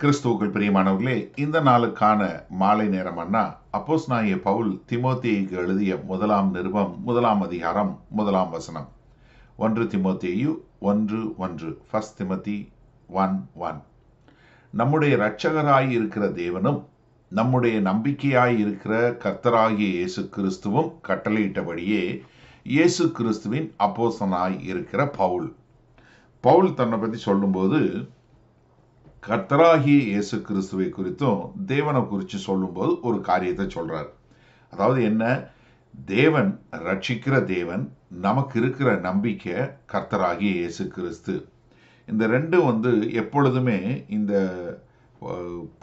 கிறிஸ்துவுக்குள் பிரியமானவர்களே இந்த நாளுக்கான மாலை நேரமன்னா அப்போஸ் நாய பவுல் திமோத்தியைக்கு எழுதிய முதலாம் நிருபம் முதலாம் அதிகாரம் முதலாம் வசனம் ஒன்று திமோத்தேயு ஒன்று ஒன்று ஃபஸ்ட் திமதி ஒன் ஒன் நம்முடைய இரட்சகராயிருக்கிற தேவனும் நம்முடைய நம்பிக்கையாயிருக்கிற இருக்கிற கர்த்தராகிய இயேசு கிறிஸ்துவும் கட்டளையிட்டபடியே இயேசு கிறிஸ்துவின் அப்போசனாய் இருக்கிற பவுல் பவுல் தன்னை பற்றி சொல்லும்போது கர்த்தராகிய இயேசு கிறிஸ்துவை குறித்தும் தேவனை குறித்து சொல்லும்போது ஒரு காரியத்தை சொல்கிறார் அதாவது என்ன தேவன் ரட்சிக்கிற தேவன் நமக்கு இருக்கிற நம்பிக்கை கர்த்தராகிய இயேசு கிறிஸ்து இந்த ரெண்டும் வந்து எப்பொழுதுமே இந்த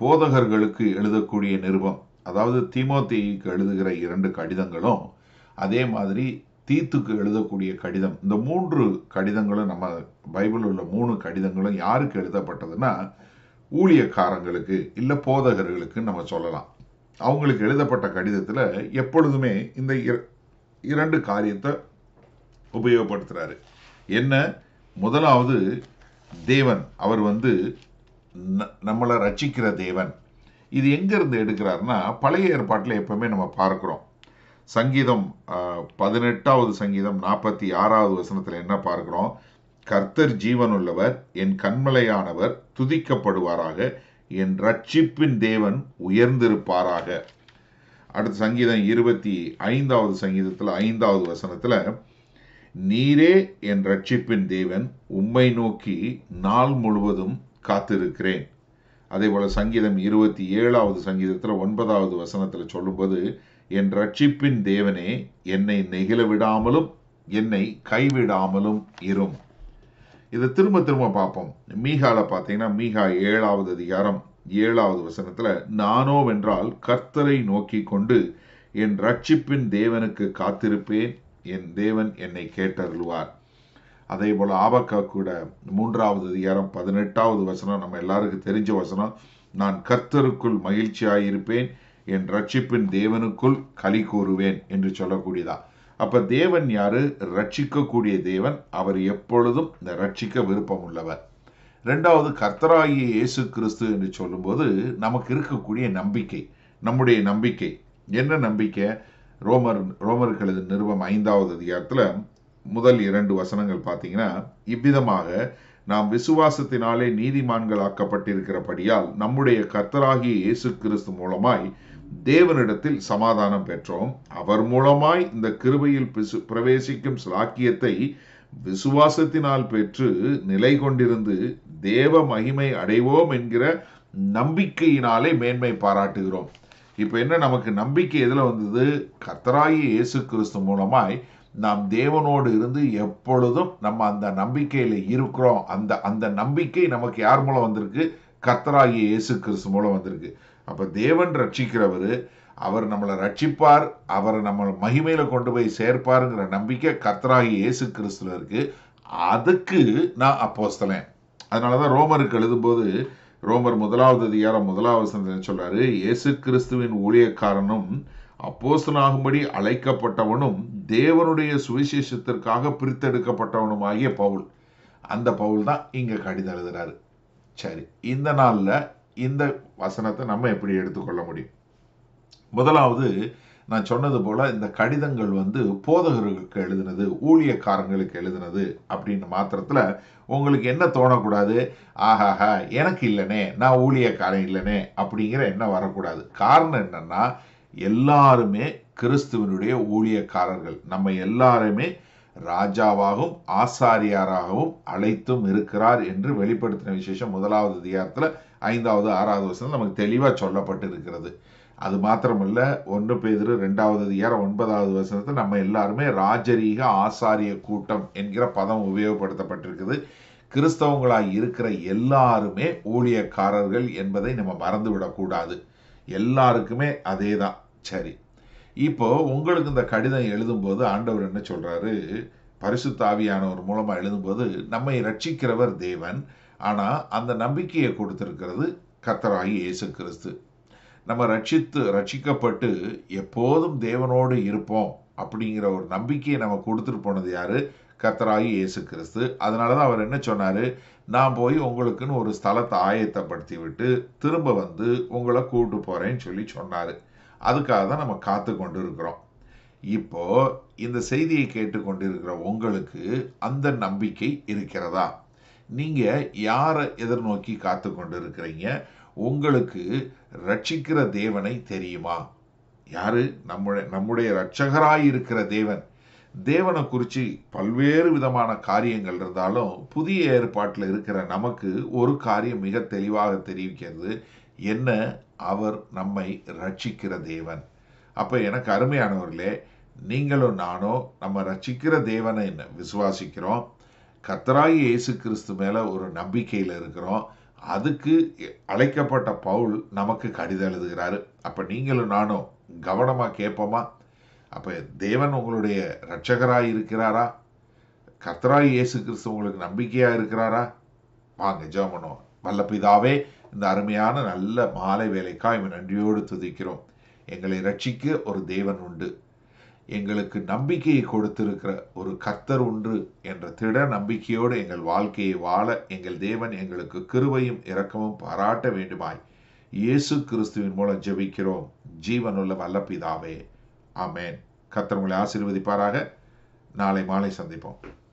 போதகர்களுக்கு எழுதக்கூடிய நிருபம் அதாவது தீமோத்திக்கு எழுதுகிற இரண்டு கடிதங்களும் அதே மாதிரி தீத்துக்கு எழுதக்கூடிய கடிதம் இந்த மூன்று கடிதங்களும் நம்ம பைபிள் உள்ள மூணு கடிதங்களும் யாருக்கு எழுதப்பட்டதுன்னா ஊழியக்காரங்களுக்கு இல்லை போதகர்களுக்கு நம்ம சொல்லலாம் அவங்களுக்கு எழுதப்பட்ட கடிதத்தில் எப்பொழுதுமே இந்த இரண்டு காரியத்தை உபயோகப்படுத்துகிறாரு என்ன முதலாவது தேவன் அவர் வந்து நம்மளை ரட்சிக்கிற தேவன் இது எங்கேருந்து எடுக்கிறாருன்னா பழைய ஏற்பாட்டில் எப்பவுமே நம்ம பார்க்குறோம் சங்கீதம் பதினெட்டாவது சங்கீதம் நாற்பத்தி ஆறாவது வசனத்தில் என்ன பார்க்குறோம் கர்த்தர் ஜீவனுள்ளவர் என் கண்மலையானவர் துதிக்கப்படுவாராக என் ரட்சிப்பின் தேவன் உயர்ந்திருப்பாராக அடுத்த சங்கீதம் இருபத்தி ஐந்தாவது சங்கீதத்தில் ஐந்தாவது வசனத்தில் நீரே என் ரட்சிப்பின் தேவன் உம்மை நோக்கி நாள் முழுவதும் காத்திருக்கிறேன் அதே போல் சங்கீதம் இருபத்தி ஏழாவது சங்கீதத்தில் ஒன்பதாவது வசனத்தில் சொல்லும்போது என் ரட்சிப்பின் தேவனே என்னை நெகிழ விடாமலும் என்னை கைவிடாமலும் இரும் இதை திரும்ப திரும்ப பார்ப்போம் மீகாவில் பார்த்தீங்கன்னா மீகா ஏழாவது அதிகாரம் ஏழாவது வசனத்தில் நானோ வென்றால் கர்த்தரை நோக்கி கொண்டு என் ரட்சிப்பின் தேவனுக்கு காத்திருப்பேன் என் தேவன் என்னை கேட்டருள்வார் அதே போல் ஆபக்கா கூட மூன்றாவது அதிகாரம் பதினெட்டாவது வசனம் நம்ம எல்லாருக்கும் தெரிஞ்ச வசனம் நான் கர்த்தருக்குள் மகிழ்ச்சியாயிருப்பேன் என் ரட்சிப்பின் தேவனுக்குள் களி கூறுவேன் என்று சொல்லக்கூடியதான் அப்ப தேவன் ரட்சிக்க ரட்சிக்கக்கூடிய தேவன் அவர் எப்பொழுதும் இந்த ரட்சிக்க விருப்பம் உள்ளவர் ரெண்டாவது கர்த்தராகிய இயேசு கிறிஸ்து என்று சொல்லும்போது நமக்கு இருக்கக்கூடிய நம்பிக்கை நம்முடைய நம்பிக்கை என்ன நம்பிக்கை ரோமர் ரோமர்களது நிறுவம் ஐந்தாவது அதிகாரத்தில் முதல் இரண்டு வசனங்கள் பார்த்தீங்கன்னா இவ்விதமாக நாம் விசுவாசத்தினாலே நீதிமான்கள் ஆக்கப்பட்டிருக்கிறபடியால் நம்முடைய கர்த்தராகிய இயேசு கிறிஸ்து மூலமாய் தேவனிடத்தில் சமாதானம் பெற்றோம் அவர் மூலமாய் இந்த கிருபையில் பிரவேசிக்கும் சிலாக்கியத்தை விசுவாசத்தினால் பெற்று நிலை கொண்டிருந்து தேவ மகிமை அடைவோம் என்கிற நம்பிக்கையினாலே மேன்மை பாராட்டுகிறோம் இப்போ என்ன நமக்கு நம்பிக்கை எதில் வந்தது கர்த்தராகி இயேசு கிறிஸ்து மூலமாய் நாம் தேவனோடு இருந்து எப்பொழுதும் நம்ம அந்த நம்பிக்கையில் இருக்கிறோம் அந்த அந்த நம்பிக்கை நமக்கு யார் மூலம் வந்திருக்கு கர்த்தராகிய இயேசு கிறிஸ்து மூலம் வந்திருக்கு அப்போ தேவன் ரட்சிக்கிறவர் அவர் நம்மளை ரட்சிப்பார் அவர் நம்ம மகிமையில் கொண்டு போய் சேர்ப்பாருங்கிற நம்பிக்கை கத்தராகி இயேசு கிறிஸ்துல இருக்கு அதுக்கு நான் அப்போஸ்தலேன் அதனால தான் ரோமருக்கு எழுதும்போது ரோமர் முதலாவது அதிகாரம் முதலாவது சொல்றாரு இயேசு கிறிஸ்துவின் ஊழியக்காரனும் அப்போஸ்தனாகும்படி அழைக்கப்பட்டவனும் தேவனுடைய சுவிசேஷத்திற்காக பிரித்தெடுக்கப்பட்டவனும் ஆகிய பவுல் அந்த பவுல் தான் இங்கே கடிதம் எழுதுறாரு சரி இந்த நாளில் இந்த வசனத்தை நம்ம எப்படி எடுத்துக்கொள்ள முடியும் முதலாவது நான் சொன்னது போல இந்த கடிதங்கள் வந்து போதகர்களுக்கு எழுதினது ஊழியக்காரங்களுக்கு எழுதினது அப்படின்னு மாத்திரத்தில் உங்களுக்கு என்ன தோணக்கூடாது ஆஹாஹா எனக்கு இல்லைனே நான் ஊழியக்காரன் இல்லைனே அப்படிங்கிற எண்ணம் வரக்கூடாது காரணம் என்னன்னா எல்லாருமே கிறிஸ்துவனுடைய ஊழியக்காரர்கள் நம்ம எல்லாருமே ராஜாவாகவும் ஆசாரியாராகவும் அழைத்தும் இருக்கிறார் என்று வெளிப்படுத்தின விசேஷம் முதலாவது அதிகாரத்தில் ஐந்தாவது ஆறாவது வசனம் நமக்கு தெளிவாக சொல்லப்பட்டு இருக்கிறது அது மாத்திரமல்ல ஒன்று பேதிரு ரெண்டாவது அதிகாரம் ஒன்பதாவது வசனத்தை நம்ம எல்லாருமே ராஜரீக ஆசாரிய கூட்டம் என்கிற பதம் உபயோகப்படுத்தப்பட்டிருக்குது கிறிஸ்தவங்களாக இருக்கிற எல்லாருமே ஊழியக்காரர்கள் என்பதை நம்ம மறந்துவிடக்கூடாது எல்லாருக்குமே அதே தான் சரி இப்போ உங்களுக்கு இந்த கடிதம் எழுதும்போது ஆண்டவர் என்ன சொல்கிறாரு பரிசுத்தாவியானவர் மூலமாக எழுதும்போது நம்மை ரட்சிக்கிறவர் தேவன் ஆனால் அந்த நம்பிக்கையை கொடுத்துருக்கிறது கத்தராகி இயேசு கிறிஸ்து நம்ம ரட்சித்து ரட்சிக்கப்பட்டு எப்போதும் தேவனோடு இருப்போம் அப்படிங்கிற ஒரு நம்பிக்கையை நம்ம கொடுத்துட்டு போனது யார் கத்தராகி இயேசு கிறிஸ்து அதனால தான் அவர் என்ன சொன்னார் நான் போய் உங்களுக்குன்னு ஒரு ஸ்தலத்தை ஆயத்தப்படுத்தி விட்டு திரும்ப வந்து உங்களை கூப்பிட்டு போகிறேன்னு சொல்லி சொன்னார் அதுக்காக தான் நம்ம காத்து கொண்டு இருக்கிறோம் இப்போ இந்த செய்தியை கொண்டிருக்கிற உங்களுக்கு அந்த நம்பிக்கை இருக்கிறதா நீங்கள் யாரை எதிர்நோக்கி காத்து கொண்டு இருக்கிறீங்க உங்களுக்கு ரட்சிக்கிற தேவனை தெரியுமா யாரு நம்முடைய நம்முடைய ரட்சகராய் இருக்கிற தேவன் தேவனை குறித்து பல்வேறு விதமான காரியங்கள் இருந்தாலும் புதிய ஏற்பாட்டில் இருக்கிற நமக்கு ஒரு காரியம் மிக தெளிவாக தெரிவிக்கிறது என்ன அவர் நம்மை ரட்சிக்கிற தேவன் அப்போ எனக்கு அருமையானவர்களே நீங்களும் நானும் நம்ம ரட்சிக்கிற தேவனை விசுவாசிக்கிறோம் கத்தராயி இயேசு கிறிஸ்து மேலே ஒரு நம்பிக்கையில் இருக்கிறோம் அதுக்கு அழைக்கப்பட்ட பவுல் நமக்கு கடிதம் எழுதுகிறாரு அப்போ நீங்களும் நானும் கவனமாக கேட்போமா அப்போ தேவன் உங்களுடைய ரட்சகராக இருக்கிறாரா கர்த்தராய் இயேசு கிறிஸ்து உங்களுக்கு நம்பிக்கையாக இருக்கிறாரா வாங்க ஜோமனோ வல்லப்பிதாவே இந்த அருமையான நல்ல மாலை வேலைக்காக இவன் நன்றியோடு துதிக்கிறோம் எங்களை ரட்சிக்க ஒரு தேவன் உண்டு எங்களுக்கு நம்பிக்கையை கொடுத்திருக்கிற ஒரு கர்த்தர் உண்டு என்ற திட நம்பிக்கையோடு எங்கள் வாழ்க்கையை வாழ எங்கள் தேவன் எங்களுக்கு கிருவையும் இரக்கமும் பாராட்ட வேண்டுமாய் இயேசு கிறிஸ்துவின் மூலம் ஜெபிக்கிறோம் ஜீவனுள்ள உள்ள பிதாவே ஆமேன் கர்த்தர் உங்களை ஆசீர்வதிப்பாராக நாளை மாலை சந்திப்போம்